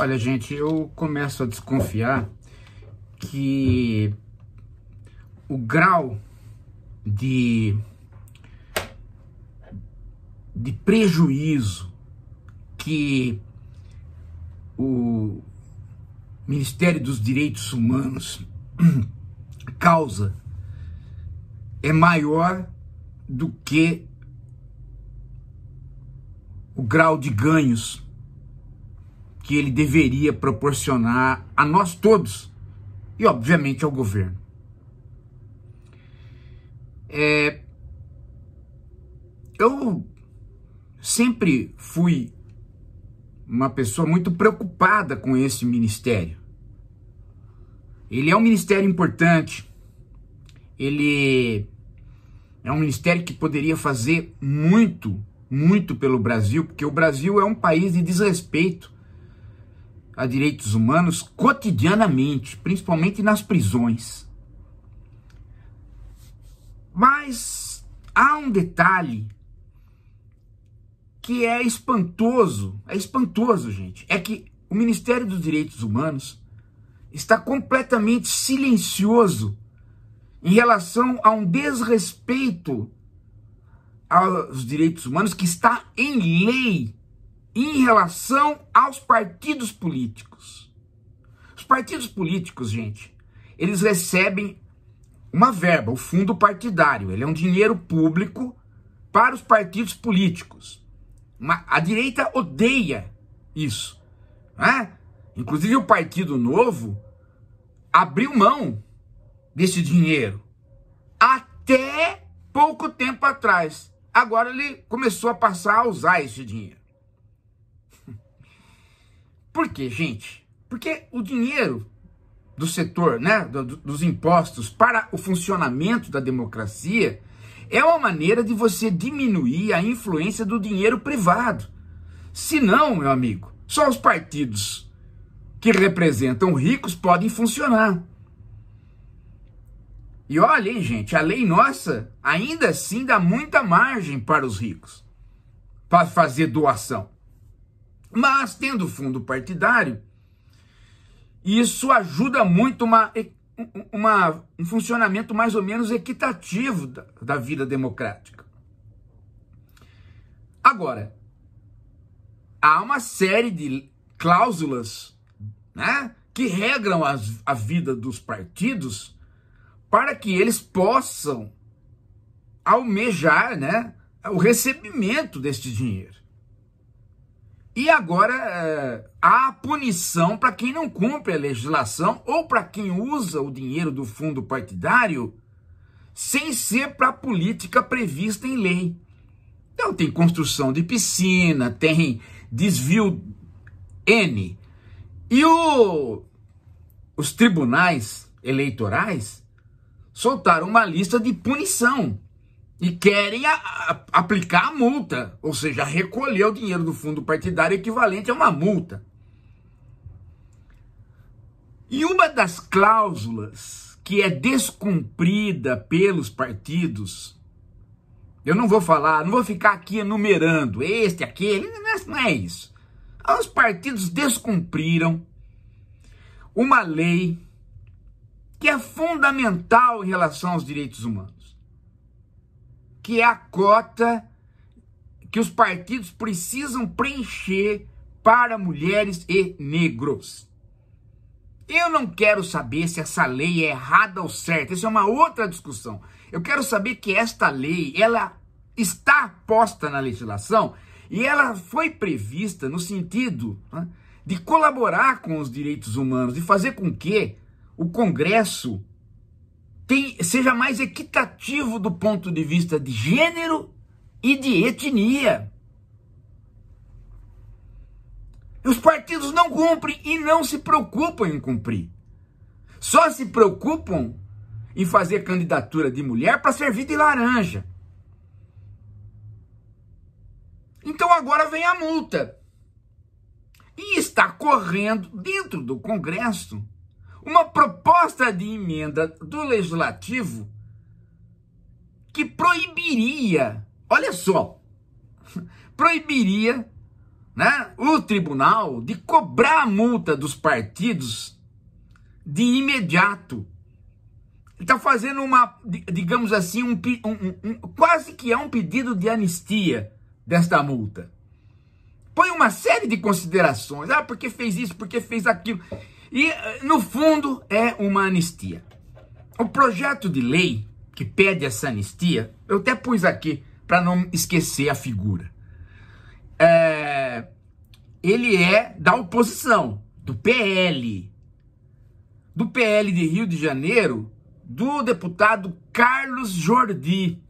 Olha, gente, eu começo a desconfiar que o grau de, de prejuízo que o Ministério dos Direitos Humanos causa é maior do que o grau de ganhos que ele deveria proporcionar a nós todos e, obviamente, ao governo. É, eu sempre fui uma pessoa muito preocupada com esse ministério. Ele é um ministério importante, ele é um ministério que poderia fazer muito, muito pelo Brasil, porque o Brasil é um país de desrespeito a direitos humanos cotidianamente, principalmente nas prisões. Mas há um detalhe que é espantoso, é espantoso, gente, é que o Ministério dos Direitos Humanos está completamente silencioso em relação a um desrespeito aos direitos humanos que está em lei em relação aos partidos políticos. Os partidos políticos, gente, eles recebem uma verba, o fundo partidário. Ele é um dinheiro público para os partidos políticos. Uma, a direita odeia isso. Né? Inclusive, o Partido Novo abriu mão desse dinheiro até pouco tempo atrás. Agora ele começou a passar a usar esse dinheiro. Por quê, gente? Porque o dinheiro do setor, né, do, dos impostos para o funcionamento da democracia é uma maneira de você diminuir a influência do dinheiro privado. Se não, meu amigo, só os partidos que representam ricos podem funcionar. E olha, hein, gente, a lei nossa ainda assim dá muita margem para os ricos para fazer doação. Mas, tendo fundo partidário, isso ajuda muito uma, uma, um funcionamento mais ou menos equitativo da, da vida democrática. Agora, há uma série de cláusulas né, que regram as, a vida dos partidos para que eles possam almejar né, o recebimento deste dinheiro. E agora é, há punição para quem não cumpre a legislação ou para quem usa o dinheiro do fundo partidário sem ser para a política prevista em lei. Então tem construção de piscina, tem desvio N. E o, os tribunais eleitorais soltaram uma lista de punição e querem a, a, aplicar a multa, ou seja, recolher o dinheiro do fundo partidário equivalente a uma multa. E uma das cláusulas que é descumprida pelos partidos, eu não vou falar, não vou ficar aqui enumerando este, aquele, não é, é isso. Os partidos descumpriram uma lei que é fundamental em relação aos direitos humanos que é a cota que os partidos precisam preencher para mulheres e negros. Eu não quero saber se essa lei é errada ou certa, isso é uma outra discussão. Eu quero saber que esta lei, ela está posta na legislação e ela foi prevista no sentido né, de colaborar com os direitos humanos, de fazer com que o Congresso tem, seja mais equitativo do ponto de vista de gênero e de etnia. Os partidos não cumprem e não se preocupam em cumprir. Só se preocupam em fazer candidatura de mulher para servir de laranja. Então agora vem a multa. E está correndo dentro do Congresso uma proposta de emenda do legislativo que proibiria, olha só, proibiria né, o tribunal de cobrar a multa dos partidos de imediato. Está fazendo uma, digamos assim, um, um, um, quase que é um pedido de anistia desta multa. Põe uma série de considerações. Ah, porque fez isso, porque fez aquilo. E, eh, no fundo, é uma anistia. O projeto de lei que pede essa anistia, eu até pus aqui para não esquecer a figura. É, ele é da oposição, do PL. Do PL de Rio de Janeiro, do deputado Carlos Jordi.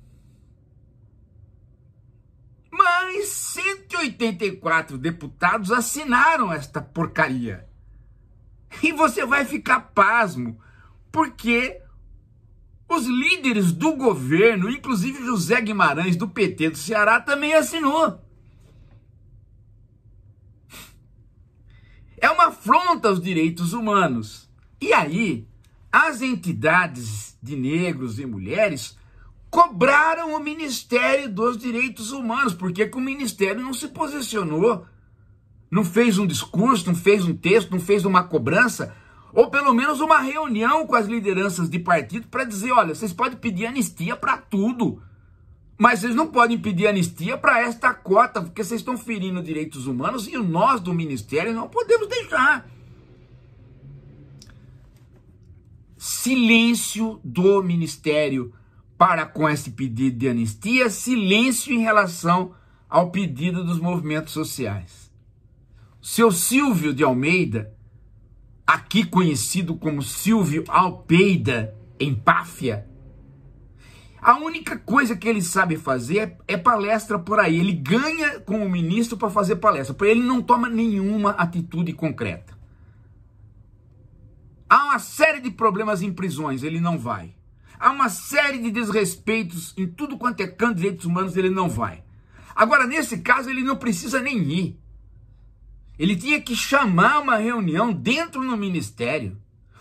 Mas 184 deputados assinaram esta porcaria. E você vai ficar pasmo, porque os líderes do governo, inclusive José Guimarães, do PT do Ceará, também assinou. É uma afronta aos direitos humanos. E aí, as entidades de negros e mulheres cobraram o Ministério dos Direitos Humanos, porque o Ministério não se posicionou não fez um discurso, não fez um texto, não fez uma cobrança, ou pelo menos uma reunião com as lideranças de partido para dizer: olha, vocês podem pedir anistia para tudo, mas vocês não podem pedir anistia para esta cota, porque vocês estão ferindo direitos humanos e nós do ministério não podemos deixar. Silêncio do ministério para com esse pedido de anistia, silêncio em relação ao pedido dos movimentos sociais. Seu Silvio de Almeida, aqui conhecido como Silvio Alpeida, em Páfia, a única coisa que ele sabe fazer é, é palestra por aí. Ele ganha com o ministro para fazer palestra. Para ele não toma nenhuma atitude concreta. Há uma série de problemas em prisões, ele não vai. Há uma série de desrespeitos em tudo quanto é canto de direitos humanos, ele não vai. Agora, nesse caso, ele não precisa nem ir. Ele tinha que chamar uma reunião dentro no ministério.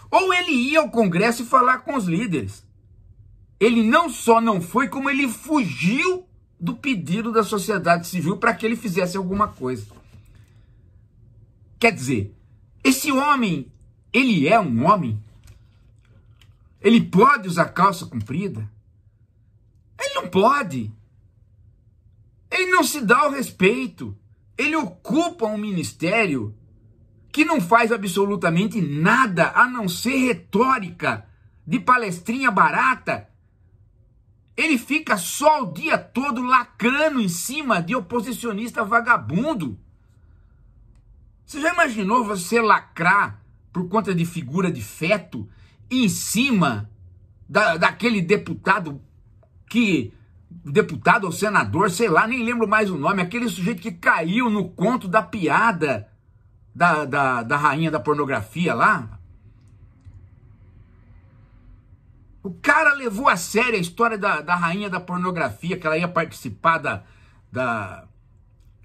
Ou ele ia ao Congresso e falar com os líderes. Ele não só não foi, como ele fugiu do pedido da sociedade civil para que ele fizesse alguma coisa. Quer dizer, esse homem, ele é um homem? Ele pode usar calça comprida? Ele não pode. Ele não se dá o respeito. Ele ocupa um ministério que não faz absolutamente nada a não ser retórica de palestrinha barata. Ele fica só o dia todo lacrando em cima de oposicionista vagabundo. Você já imaginou você lacrar por conta de figura de feto em cima da, daquele deputado que deputado ou senador, sei lá, nem lembro mais o nome, aquele sujeito que caiu no conto da piada da, da, da rainha da pornografia lá. O cara levou a sério a história da, da rainha da pornografia, que ela ia participar da. da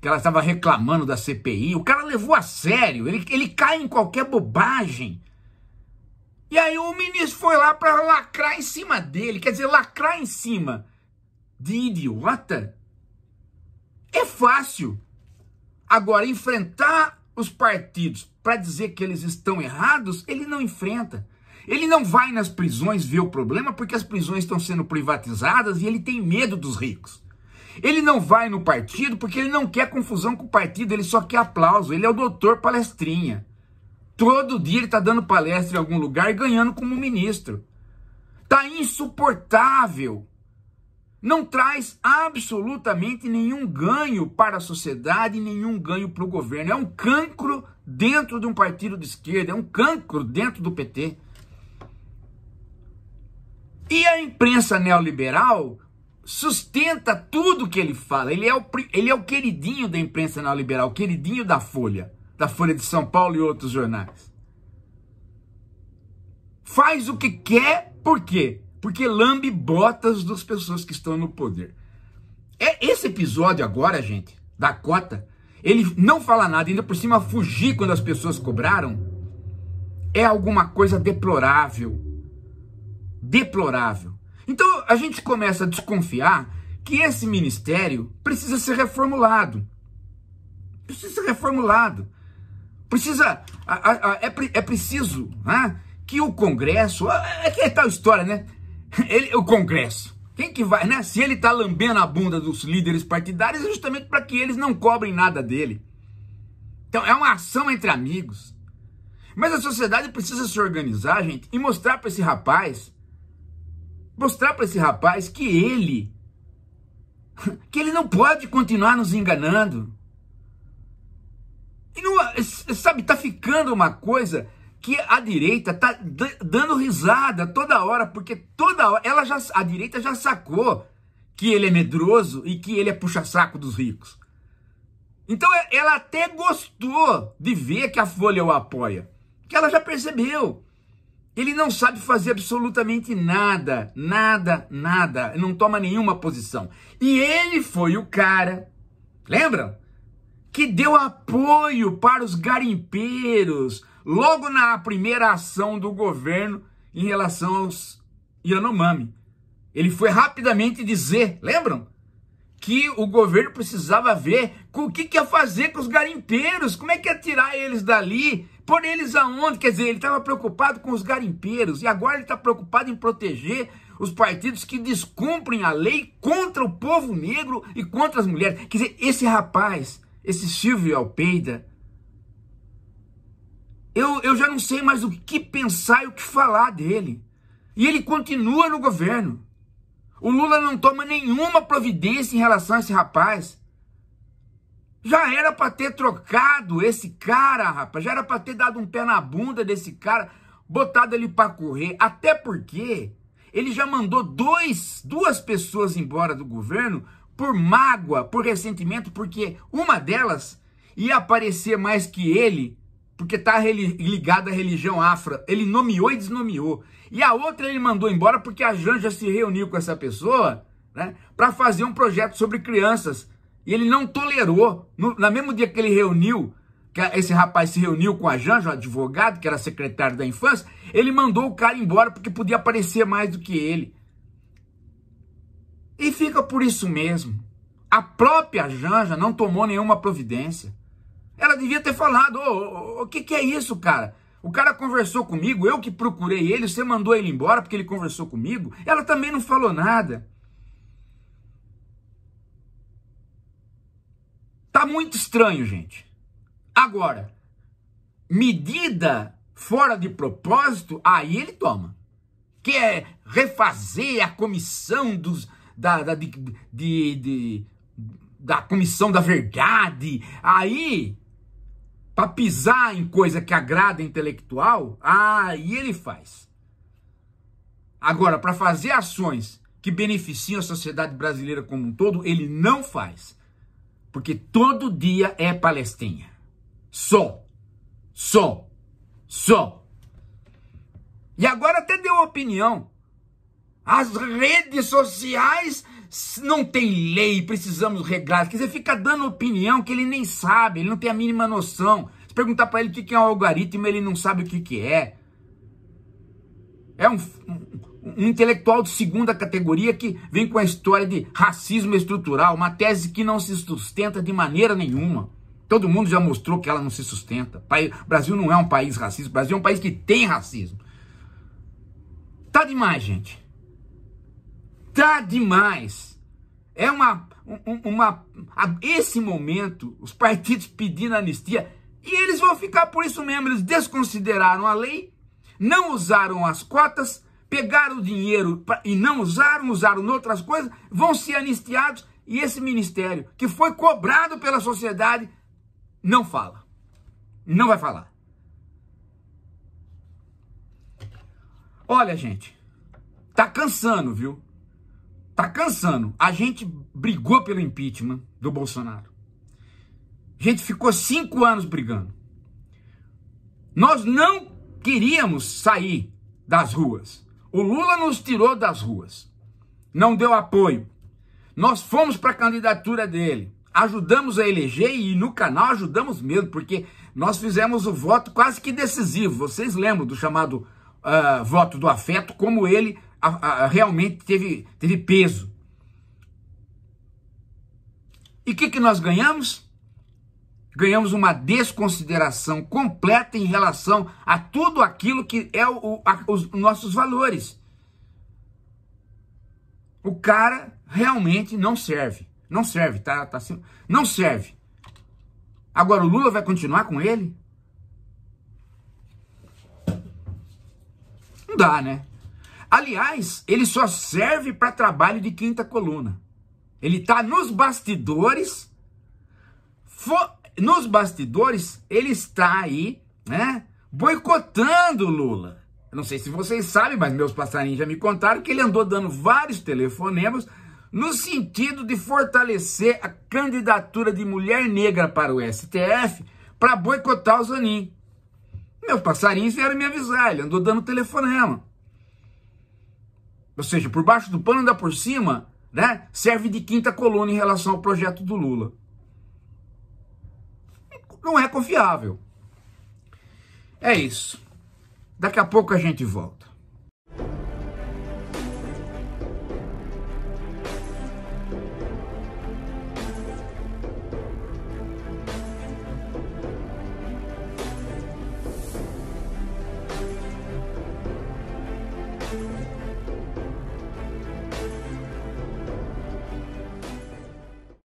que ela estava reclamando da CPI. O cara levou a sério, ele, ele cai em qualquer bobagem. E aí o ministro foi lá para lacrar em cima dele, quer dizer, lacrar em cima de idiota é fácil. Agora, enfrentar os partidos para dizer que eles estão errados, ele não enfrenta. Ele não vai nas prisões ver o problema porque as prisões estão sendo privatizadas e ele tem medo dos ricos. Ele não vai no partido porque ele não quer confusão com o partido, ele só quer aplauso. Ele é o doutor palestrinha. Todo dia ele está dando palestra em algum lugar e ganhando como ministro. Tá insuportável não traz absolutamente nenhum ganho para a sociedade, nenhum ganho para o governo. É um cancro dentro de um partido de esquerda, é um cancro dentro do PT. E a imprensa neoliberal sustenta tudo que ele fala. Ele é o, ele é o queridinho da imprensa neoliberal, o queridinho da Folha, da Folha de São Paulo e outros jornais. Faz o que quer, por quê? porque lambe botas das pessoas que estão no poder. É esse episódio agora, gente, da cota, ele não fala nada, ainda por cima fugir quando as pessoas cobraram, é alguma coisa deplorável. Deplorável. Então a gente começa a desconfiar que esse ministério precisa ser reformulado. Precisa ser reformulado. Precisa. A, a, a, é, é preciso né, que o Congresso. É, é que é tal história, né? ele, o Congresso. Quem que vai, né? Se ele está lambendo a bunda dos líderes partidários, é justamente para que eles não cobrem nada dele. Então, é uma ação entre amigos. Mas a sociedade precisa se organizar, gente, e mostrar para esse rapaz, mostrar para esse rapaz que ele, que ele não pode continuar nos enganando. E não, sabe, tá ficando uma coisa que a direita tá dando risada toda hora, porque toda hora ela já a direita já sacou que ele é medroso e que ele é puxa-saco dos ricos. Então é, ela até gostou de ver que a Folha o apoia, que ela já percebeu. Ele não sabe fazer absolutamente nada, nada, nada, não toma nenhuma posição. E ele foi o cara, lembram? Que deu apoio para os garimpeiros, logo na primeira ação do governo em relação aos Yanomami. Ele foi rapidamente dizer, lembram? Que o governo precisava ver com o que, que ia fazer com os garimpeiros, como é que ia tirar eles dali, pôr eles aonde? Quer dizer, ele estava preocupado com os garimpeiros e agora ele está preocupado em proteger os partidos que descumprem a lei contra o povo negro e contra as mulheres. Quer dizer, esse rapaz, esse Silvio Alpeida, eu, eu já não sei mais o que pensar e o que falar dele. E ele continua no governo. O Lula não toma nenhuma providência em relação a esse rapaz. Já era para ter trocado esse cara, rapaz. Já era para ter dado um pé na bunda desse cara, botado ele para correr. Até porque ele já mandou dois, duas pessoas embora do governo por mágoa, por ressentimento, porque uma delas ia aparecer mais que ele porque está ligado à religião afra. Ele nomeou e desnomeou. E a outra ele mandou embora porque a Janja se reuniu com essa pessoa né, para fazer um projeto sobre crianças. E ele não tolerou. No, no mesmo dia que ele reuniu, que esse rapaz se reuniu com a Janja, o advogado, que era secretário da infância, ele mandou o cara embora porque podia aparecer mais do que ele. E fica por isso mesmo. A própria Janja não tomou nenhuma providência. Ela devia ter falado, ô, oh, o que, que é isso, cara? O cara conversou comigo, eu que procurei ele, você mandou ele embora porque ele conversou comigo. Ela também não falou nada. Tá muito estranho, gente. Agora, medida fora de propósito, aí ele toma. Que é refazer a comissão dos, da, da, de, de, de, da comissão da verdade. Aí para pisar em coisa que agrada intelectual, aí ele faz. Agora, para fazer ações que beneficiam a sociedade brasileira como um todo, ele não faz. Porque todo dia é Palestina. Só. Só. Só. E agora até deu opinião. As redes sociais não tem lei, precisamos regras. Quer dizer, fica dando opinião que ele nem sabe, ele não tem a mínima noção. Se perguntar para ele o que é um algoritmo, ele não sabe o que, que é. É um, um, um intelectual de segunda categoria que vem com a história de racismo estrutural, uma tese que não se sustenta de maneira nenhuma. Todo mundo já mostrou que ela não se sustenta. O Brasil não é um país racista, o Brasil é um país que tem racismo. Tá demais, gente tá demais. É uma, uma, uma esse momento, os partidos pedindo anistia, e eles vão ficar por isso mesmo. Eles desconsideraram a lei, não usaram as cotas, pegaram o dinheiro pra, e não usaram, usaram outras coisas, vão ser anistiados. E esse ministério, que foi cobrado pela sociedade, não fala. Não vai falar. Olha, gente, tá cansando, viu? tá cansando. A gente brigou pelo impeachment do Bolsonaro. A gente ficou cinco anos brigando. Nós não queríamos sair das ruas. O Lula nos tirou das ruas. Não deu apoio. Nós fomos para a candidatura dele. Ajudamos a eleger e no canal ajudamos mesmo, porque nós fizemos o voto quase que decisivo. Vocês lembram do chamado uh, voto do afeto, como ele a, a, realmente teve, teve peso. E o que, que nós ganhamos? Ganhamos uma desconsideração completa em relação a tudo aquilo que é o, a, os nossos valores. O cara realmente não serve. Não serve, tá, tá assim. Não serve. Agora, o Lula vai continuar com ele? Não dá, né? Aliás, ele só serve para trabalho de quinta coluna. Ele está nos bastidores, nos bastidores, ele está aí, né, boicotando Lula. Eu não sei se vocês sabem, mas meus passarinhos já me contaram que ele andou dando vários telefonemas no sentido de fortalecer a candidatura de mulher negra para o STF para boicotar o Zanin. Meus passarinhos vieram me avisar, ele andou dando telefonema ou seja, por baixo do pano anda por cima, né? Serve de quinta coluna em relação ao projeto do Lula. Não é confiável. É isso. Daqui a pouco a gente volta.